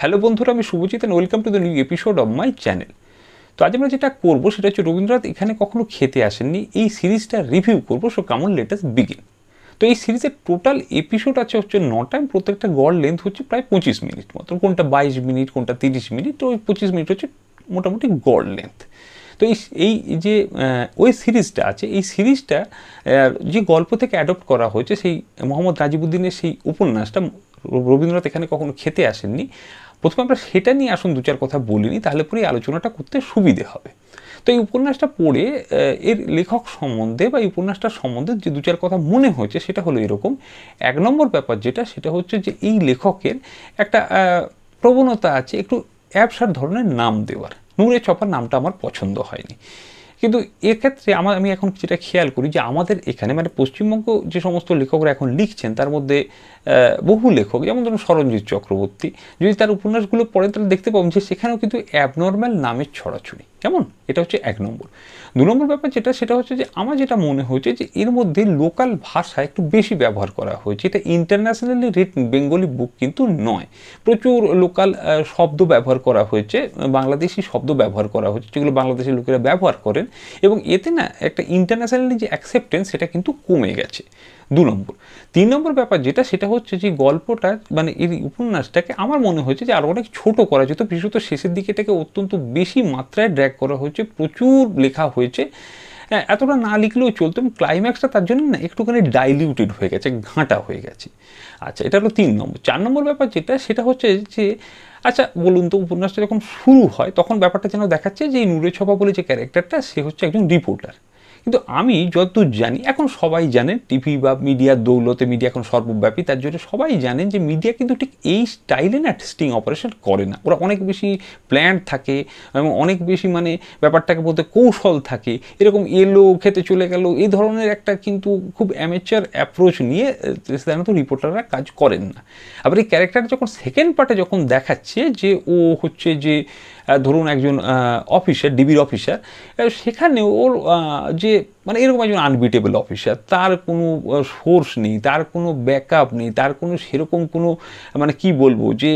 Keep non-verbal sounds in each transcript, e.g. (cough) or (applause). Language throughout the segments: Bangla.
হ্যালো বন্ধুরা আমি Subhajit and welcome to the new episode of my channel তো আজ আমরা যেটা করবো সেটা হচ্ছে রবীন্দ্রনাথ এখানে কখনো খেতে আসেননি এই সিরিজটা রিভিউ করবো সো কামন লেটেস্ট বিগিন তো এই সিরিজের টোটাল এপিসোড আছে হচ্ছে নটায় প্রত্যেকটা গড় লেন্থ হচ্ছে প্রায় পঁচিশ মিনিট মতো কোনটা বাইশ মিনিট কোনটা তিরিশ মিনিট তো ওই পঁচিশ মিনিট হচ্ছে মোটামুটি গড় লেন্থ তো এই এই যে ওই সিরিজটা আছে এই সিরিজটা যে গল্প থেকে অ্যাডপ্ট করা হয়েছে সেই মোহাম্মদ রাজিবুদ্দিনের সেই উপন্যাসটা রবীন্দ্রনাথ এখানে কখনো খেতে আসেননি প্রথমে আমরা সেটা নিয়ে আসুন দু চার কথা বলিনি তাহলে পরে আলোচনাটা করতে সুবিধে হবে তো এই উপন্যাসটা পড়ে এর লেখক সম্বন্ধে বা এই উপন্যাসটার সম্বন্ধে যে দু চার কথা মনে হয়েছে সেটা হলো এরকম এক নম্বর ব্যাপার যেটা সেটা হচ্ছে যে এই লেখকের একটা প্রবণতা আছে একটু অ্যাপসার ধরনের নাম দেওয়ার নূরে চপার নামটা আমার পছন্দ হয়নি কিন্তু এক্ষেত্রে আমার আমি এখন কিছুটা খেয়াল করি যে আমাদের এখানে মানে পশ্চিমবঙ্গ যে সমস্ত লেখকরা এখন লিখছেন তার মধ্যে বহু লেখক যেমন ধরুন সরঞ্জিৎ চক্রবর্তী যদি তার উপন্যাসগুলো পড়ে তাহলে দেখতে পাবেন যে সেখানেও কিন্তু অ্যাবনর্ম্যাল নামের ছড়াছড়ি কেমন এটা হচ্ছে এক নম্বর দু নম্বর ব্যাপার যেটা সেটা হচ্ছে যে আমার যেটা মনে হয়েছে যে এর মধ্যে লোকাল ভাষা একটু বেশি ব্যবহার করা হয়েছে এটা ইন্টারন্যাশনালি রিটেন বেঙ্গলি বুক কিন্তু নয় প্রচুর লোকাল শব্দ ব্যবহার করা হয়েছে বাংলাদেশি শব্দ ব্যবহার করা হয়েছে যেগুলো বাংলাদেশের লোকেরা ব্যবহার করেন এবং এতে না একটা ইন্টারন্যাশনালি যে অ্যাকসেপ্টেন্স সেটা কিন্তু কমে গেছে দু নম্বর তিন নম্বর ব্যাপার যেটা সেটা হচ্ছে যে গল্পটা মানে এই উপন্যাসটাকে আমার মনে হয়েছে যে আরও অনেক ছোট করা যেত বিশেষত শেষের দিকে এটাকে অত্যন্ত বেশি মাত্রায় ড্র্যাগ করা হয়েছে প্রচুর লেখা হয়েছে হ্যাঁ এতটা না লিখলেও চলতো এবং ক্লাইম্যাক্সটা তার জন্য না একটুখানি ডাইলিউটেড হয়ে গেছে ঘাঁটা হয়ে গেছে আচ্ছা এটা হলো তিন নম্বর চার নম্বর ব্যাপার যেটা সেটা হচ্ছে যে আচ্ছা বলুন তো উপন্যাসটা যখন শুরু হয় তখন ব্যাপারটা যেন দেখাচ্ছে যে নুরে ছপা বলে যে ক্যারেক্টারটা সে হচ্ছে একজন রিপোর্টার কিন্তু আমি যতদূর জানি এখন সবাই জানে টিভি বা মিডিয়ার দৌলতে মিডিয়া এখন সর্বব্যাপী তার জন্য সবাই জানেন যে মিডিয়া কিন্তু ঠিক এই স্টাইলে না টেস্টিং অপারেশন করে না ওরা অনেক বেশি প্ল্যান্ট থাকে এবং অনেক বেশি মানে ব্যাপারটাকে বলতে কৌশল থাকে এরকম এলো খেতে চলে গেল এই ধরনের একটা কিন্তু খুব অ্যামেচার অ্যাপ্রোচ নিয়ে সাধারণত রিপোর্টাররা কাজ করেন না আবার এই ক্যারেক্টার যখন সেকেন্ড পার্টে যখন দেখাচ্ছে যে ও হচ্ছে যে ধরুন একজন অফিসার ডিবির অফিসার সেখানে ওর যে মানে এরকম একজন আনবিটেবল অফিসার তার কোনো সোর্স নেই তার কোনো ব্যাকআপ নেই তার কোনো সেরকম কোনো মানে কি বলবো যে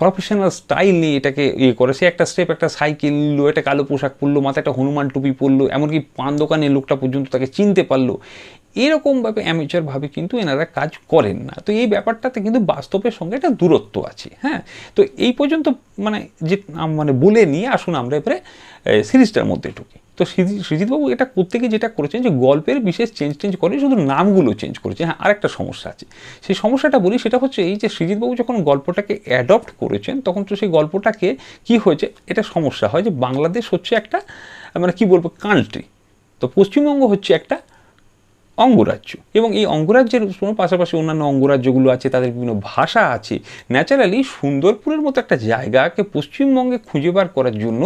প্রফেশনাল স্টাইল নেই এটাকে ইয়ে করে সে একটা স্টেপ একটা সাইকেল নিল একটা কালো পোশাক পরলো মাথায় একটা হনুমান টুপি পরলো এমনকি পান দোকানে লোকটা পর্যন্ত তাকে চিনতে পারলো এরকমভাবে অ্যামেচারভাবে কিন্তু এনারা কাজ করেন না তো এই ব্যাপারটাতে কিন্তু বাস্তবের সঙ্গে একটা দূরত্ব আছে হ্যাঁ তো এই পর্যন্ত মানে যে মানে বলে নিয়ে আসুন আমরা এবারে সিরিজটার মধ্যে ঢুকি তো সৃজিতবাবু এটা করতে গিয়ে যেটা করেছেন যে গল্পের বিশেষ চেঞ্জ চেঞ্জ করে শুধু নামগুলো চেঞ্জ করেছে হ্যাঁ আরেকটা সমস্যা আছে সেই সমস্যাটা বলি সেটা হচ্ছে এই যে সৃজিতবাবু যখন গল্পটাকে অ্যাডপ্ট করেছেন তখন তো সেই গল্পটাকে কি হয়েছে এটা সমস্যা হয় যে বাংলাদেশ হচ্ছে একটা মানে কি বলবো কান্ট্রি তো পশ্চিমবঙ্গ হচ্ছে একটা অঙ্গরাজ্য এবং এই অঙ্গরাজ্যের পাশাপাশি অন্যান্য অঙ্গরাজ্যগুলো আছে তাদের বিভিন্ন ভাষা আছে ন্যাচারালি সুন্দরপুরের মতো একটা জায়গাকে পশ্চিমবঙ্গে খুঁজে বার করার জন্য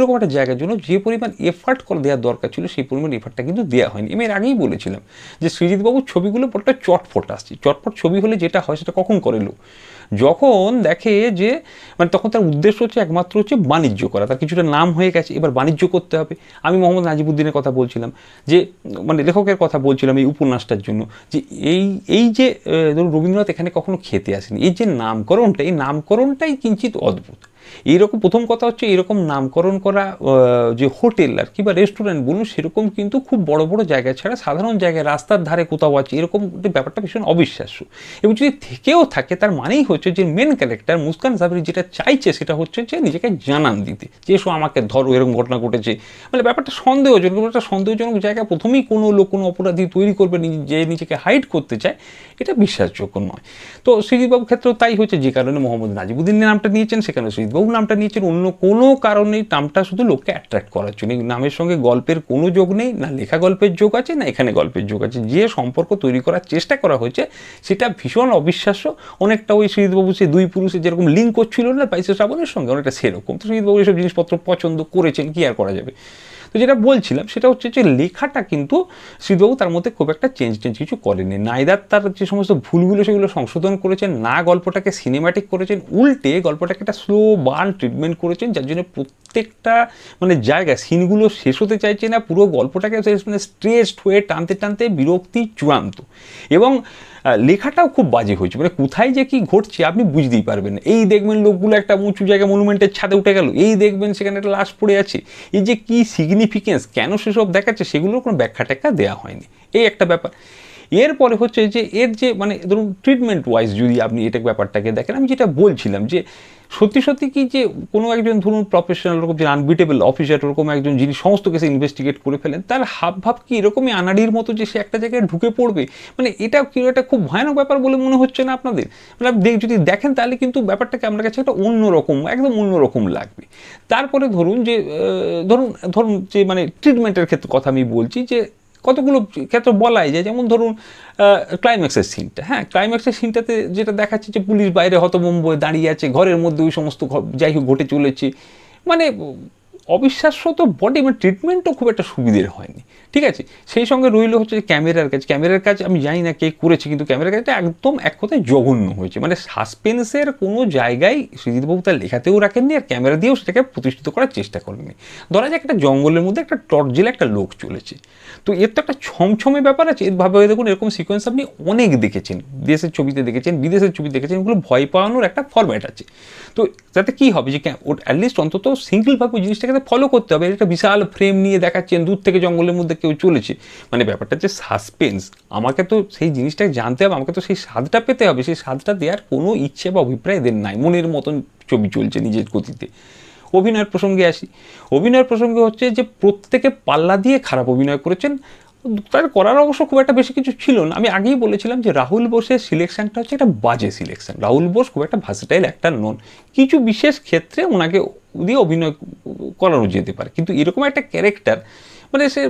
রকম একটা জায়গার জন্য যে পরিমাণ এফার্ট করে দেওয়ার দরকার ছিল সেই পরিমাণ এফার্টটা কিন্তু দেওয়া হয়নি আমি এর আগেই বলেছিলাম যে সৃজিতবাবুর ছবিগুলো বড়টা চটফট আসছে চটফট ছবি হলে যেটা হয় সেটা কখন করে লোক যখন দেখে যে মানে তখন তার উদ্দেশ্য হচ্ছে একমাত্র হচ্ছে বাণিজ্য করা তার কিছুটা নাম হয়ে গেছে এবার বাণিজ্য করতে হবে আমি মোহাম্মদ নাজিবুদ্দিনের কথা বলছিলাম যে মানে লেখকের কথা বলছিলাম করছিলাম এই উপন্যাসটার জন্য যে এই এই যে ধরুন রবীন্দ্রনাথ এখানে কখনো খেতে আসেনি এই যে নামকরণটা এই নামকরণটাই কিঞ্চিত অদ্ভুত এইরকম প্রথম কথা হচ্ছে এরকম নামকরণ করা যে হোটেল আর কি বা রেস্টুরেন্ট বলুন সেরকম কিন্তু খুব বড় বড় জায়গা ছাড়া সাধারণ জায়গায় রাস্তার ধারে কোথাও আছে এরকম ব্যাপারটা ভীষণ অবিশ্বাস্য এবং যদি থেকেও থাকে তার মানেই হচ্ছে যে মেন ক্যারেক্টার মুস্কান সাবির যেটা চাইছে সেটা হচ্ছে যে নিজেকে জানান দিতে যে এসো আমাকে ধরো এরকম ঘটনা ঘটেছে মানে ব্যাপারটা সন্দেহজনক একটা সন্দেহজনক জায়গা প্রথমেই কোনো লোক কোনো অপরাধী তৈরি করবে যে নিজেকে হাইড করতে চায় এটা বিশ্বাসযোগ্য নয় তো সৃজিতবাবুর ক্ষেত্রেও তাই হচ্ছে যে কারণে মোহাম্মদ নাজিবুদ্দিনের নামটা নিয়েছেন সেখানে সৃজিতবাবু এবং নামটা নিয়েছেন অন্য কোনো কারণেই নামটা শুধু লোককে অ্যাট্রাক্ট করার জন্য নামের সঙ্গে গল্পের কোনো যোগ নেই না লেখা গল্পের যোগ আছে না এখানে গল্পের যোগ আছে যে সম্পর্ক তৈরি করার চেষ্টা করা হয়েছে সেটা ভীষণ অবিশ্বাস্য অনেকটা ওই সুজিতবাবু সে দুই পুরুষে যেরকম লিঙ্ক করছিল না পাইসে শ্রাবণের সঙ্গে অনেকটা সেরকম তো সুজিতবাবু এসব জিনিসপত্র পছন্দ করেছেন কি আর করা যাবে তো যেটা বলছিলাম সেটা হচ্ছে যে লেখাটা কিন্তু শ্রীবাবু তার মধ্যে খুব একটা চেঞ্জ টেঞ্জ কিছু করেনি নাইদার তার যে সমস্ত ভুলগুলো সেগুলো সংশোধন করেছেন না গল্পটাকে সিনেমাটিক করেছেন উল্টে গল্পটাকে একটা স্লো বার্ন ট্রিটমেন্ট করেছেন যার জন্য প্রত্যেকটা মানে জায়গা সিনগুলো শেষ হতে চাইছে না পুরো গল্পটাকে মানে স্ট্রেসড হয়ে টানতে টানতে বিরক্তি চূড়ান্ত এবং লেখাটাও খুব বাজে হয়েছে মানে কোথায় যে কি ঘটছে আপনি বুঝতেই পারবেন এই দেখবেন লোকগুলো একটা উঁচু জায়গায় মনুমেন্টের ছাদে উঠে গেল এই দেখবেন সেখানে একটা লাশ পড়ে আছে এই যে কি সিগনিফিকেন্স কেন সেসব দেখাচ্ছে সেগুলোর কোনো ব্যাখ্যা ট্যাখ্যা দেওয়া হয়নি এই একটা ব্যাপার এরপরে হচ্ছে যে এর যে মানে ধরুন ট্রিটমেন্ট ওয়াইজ যদি আপনি এটা ব্যাপারটাকে দেখেন আমি যেটা বলছিলাম যে সত্যি সত্যি কি যে কোনো একজন ধরুন প্রফেশনাল ওরকম যে আনবিটেবল অফিসার ওরকম একজন যিনি সমস্ত কিছু ইনভেস্টিগেট করে ফেলেন তার হাব ভাব কি এরকমই আনাড়ির মতো যে সে একটা জায়গায় ঢুকে পড়বে মানে এটা কি একটা খুব ভয়ানক ব্যাপার বলে মনে হচ্ছে না আপনাদের মানে আপনি যদি দেখেন তাহলে কিন্তু ব্যাপারটাকে আপনার কাছে একটা অন্যরকম একদম অন্যরকম লাগবে তারপরে ধরুন যে ধরুন ধরুন যে মানে ট্রিটমেন্টের ক্ষেত্রে কথা আমি বলছি যে কতগুলো ক্ষেত্র বলাই যায় যেমন ধরুন ক্লাইম্যাক্সের সিনটা হ্যাঁ ক্লাইম্যাক্সের সিনটাতে যেটা দেখাচ্ছে যে পুলিশ বাইরে হতবম্বয়ে দাঁড়িয়ে আছে ঘরের মধ্যে ওই সমস্ত যাই হোক ঘটে চলেছে মানে অবিশ্বাস্য তো বটে মানে ট্রিটমেন্টও খুব একটা সুবিধের হয়নি ঠিক আছে সেই সঙ্গে রইল হচ্ছে যে ক্যামেরার কাজ ক্যামেরার কাজ আমি জানি না কে করেছে কিন্তু ক্যামেরার কাজটা একদম এক কথায় জঘন্য হয়েছে মানে সাসপেন্সের কোনো জায়গায় সৃজিতবাবু তার লেখাতেও রাখেননি আর ক্যামেরা দিয়েও সেটাকে প্রতিষ্ঠিত করার চেষ্টা করেননি ধরা যাক একটা জঙ্গলের মধ্যে একটা টর্চ জেলে একটা লোক চলেছে তো এর তো একটা ছমছমে ব্যাপার আছে এরভাবে ভাবে দেখুন এরকম সিকোয়েন্স আপনি অনেক দেখেছেন দেশের ছবিতে দেখেছেন বিদেশের ছবি দেখেছেন এগুলো ভয় পাওয়ানোর একটা ফরম্যাট আছে তো তাতে কী হবে যে অ্যাটলিস্ট অন্তত ওই জিনিসটাকে তাকে ফলো করতে হবে একটা বিশাল ফ্রেম নিয়ে দেখাচ্ছেন দূর থেকে জঙ্গলের মধ্যে কেউ চলেছে মানে ব্যাপারটা যে সাসপেন্স আমাকে তো সেই জিনিসটাকে জানতে হবে আমাকে তো সেই স্বাদটা পেতে হবে সেই স্বাদটা দেওয়ার কোনো ইচ্ছে বা অভিপ্রায় দেন নাই মনের মতন ছবি চলছে নিজের গতিতে অভিনয়ের প্রসঙ্গে আসি অভিনয়ের প্রসঙ্গে হচ্ছে যে প্রত্যেকে পাল্লা দিয়ে খারাপ অভিনয় করেছেন তার করার অবশ্য খুব একটা বেশি কিছু ছিল না আমি আগেই বলেছিলাম যে রাহুল বোসের সিলেকশনটা হচ্ছে একটা বাজে সিলেকশন রাহুল বোস খুব একটা ভার্সেটাইল একটা নন কিছু বিশেষ ক্ষেত্রে ওনাকে দিয়ে অভিনয় করানো যেতে পারে কিন্তু এরকম একটা ক্যারেক্টার মানে সে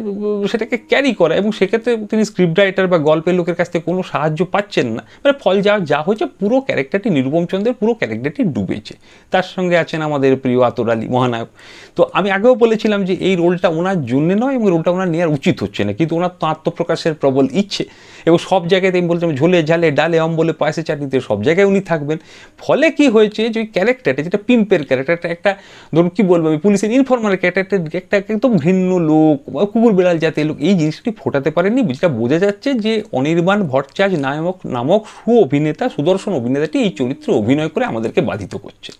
সেটাকে ক্যারি করা এবং সেক্ষেত্রে তিনি স্ক্রিপ্ট রাইটার বা গল্পের লোকের কাছ থেকে কোনো সাহায্য পাচ্ছেন না মানে ফল যা যা হয়েছে পুরো ক্যারেক্টারটি নিরুপমচন্দ্রের পুরো ক্যারেক্টারটি ডুবেছে তার সঙ্গে আছেন আমাদের প্রিয় আতর আলী মহানায়ক তো আমি আগেও বলেছিলাম যে এই রোলটা ওনার জন্য নয় এবং রোলটা ওনার নেওয়ার উচিত হচ্ছে না কিন্তু ওনার তো আত্মপ্রকাশের প্রবল ইচ্ছে এবং সব জায়গাতে আমি বলছিলাম ঝোলে ঝালে ডালে অম্বলে পায়েসে চাটনিতে সব জায়গায় উনি থাকবেন ফলে কি হয়েছে যে ওই ক্যারেক্টারটা যেটা পিম্পের ক্যারেক্টারটা একটা ধরুন কী বলবো আমি পুলিশের ইনফরমাল ক্যারেক্টারটা একটা একদম ভিন্ন লোক কুকুর বিড়াল যাতে লোক এই জিনিসটি ফোটাতে পারেনি যেটা বোঝা যাচ্ছে যে অনির্বাণ ভট্টাচার্য নামক নামক সু অভিনেতা সুদর্শন অভিনেতাটি এই চরিত্রে অভিনয় করে আমাদেরকে বাধিত করছে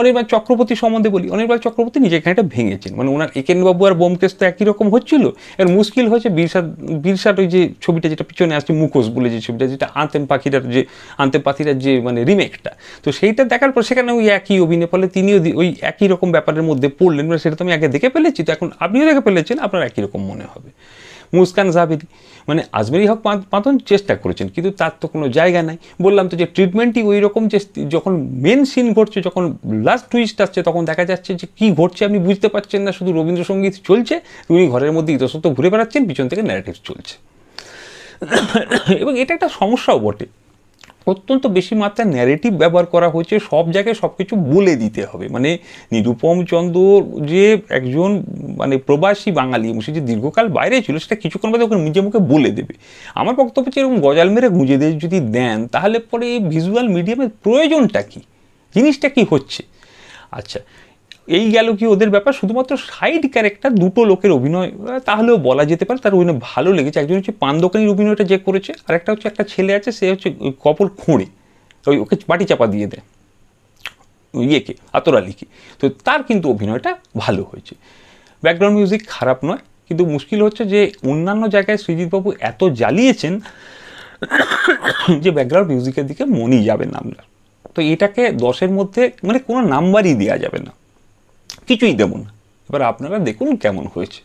অনির্বাণ চক্রবর্তী সম্বন্ধে বলি অনির্বাণ চক্রবর্তী নিজে এখানে ভেঙেছেন মানে ওনার একেনবাবু আর বোমকেশ তো একই রকম হচ্ছিল এর মুশকিল হয়েছে বীরসাদ বিরসার ওই যে ছবিটা যেটা পিছনে আসছে মুখোশ বলে যে ছবিটা যেটা আন্তেম পাখিরার যে আন্তেম পাখিরার যে মানে রিমেকটা তো সেইটা দেখার পর সেখানে ওই একই অভিনয় ফলে তিনিও ওই একই রকম ব্যাপারের মধ্যে পড়লেন মানে সেটা তো আমি আগে দেখে ফেলেছি তো এখন আপনিও দেখে ফেলেছেন আপনার একই রকম মনে হবে মুস্কান জাভেরি মানে আজমেরি হক পাতন চেষ্টা করেছেন কিন্তু তার তো কোনো জায়গা নাই বললাম তো যে ট্রিটমেন্টই ওই রকম যে যখন মেন সিন ঘটছে যখন লাস্ট টুইস্ট আসছে তখন দেখা যাচ্ছে যে কী ঘটছে আপনি বুঝতে পারছেন না শুধু রবীন্দ্রসঙ্গীত চলছে উনি ঘরের মধ্যে ইতস্ত ঘুরে বেড়াচ্ছেন পিছন থেকে ন্যারেটিভ চলছে (coughs) এবং এটা একটা সমস্যাও বটে অত্যন্ত বেশি মাত্রায় ন্যারেটিভ ব্যবহার করা হয়েছে সব জায়গায় সব কিছু বলে দিতে হবে মানে নিরুপম চন্দ্র যে একজন মানে প্রবাসী বাঙালি এবং সে যে দীর্ঘকাল বাইরে ছিল সেটা কিছুক্ষণ বাদে ওখানে নিজে মুখে বলে দেবে আমার বক্তব্য হচ্ছে এরকম গজাল মেরে গুঁজে দিয়ে যদি দেন তাহলে পরে এই ভিজুয়াল মিডিয়ামের প্রয়োজনটা কী জিনিসটা কি হচ্ছে আচ্ছা এই গেল কি ওদের ব্যাপার শুধুমাত্র সাইড ক্যারেক্টার দুটো লোকের অভিনয় তাহলেও বলা যেতে পারে তার অভিনয় ভালো লেগেছে একজন হচ্ছে পান্দোকানির অভিনয়টা যে করেছে আর একটা হচ্ছে একটা ছেলে আছে সে হচ্ছে কপল খোঁড়ে ওই ওকে পাটি চাপা দিয়ে দেয় ইয়েকে আতর আলীকে তো তার কিন্তু অভিনয়টা ভালো হয়েছে ব্যাকগ্রাউন্ড মিউজিক খারাপ নয় কিন্তু মুশকিল হচ্ছে যে অন্যান্য জায়গায় সৃজিতবাবু এত জ্বালিয়েছেন যে ব্যাকগ্রাউন্ড মিউজিকের দিকে মনই যাবে না তো এটাকে দশের মধ্যে মানে কোনো নাম্বারই দেওয়া যাবে না কিছুই দেবো না এবার আপনারা দেখুন কেমন হয়েছে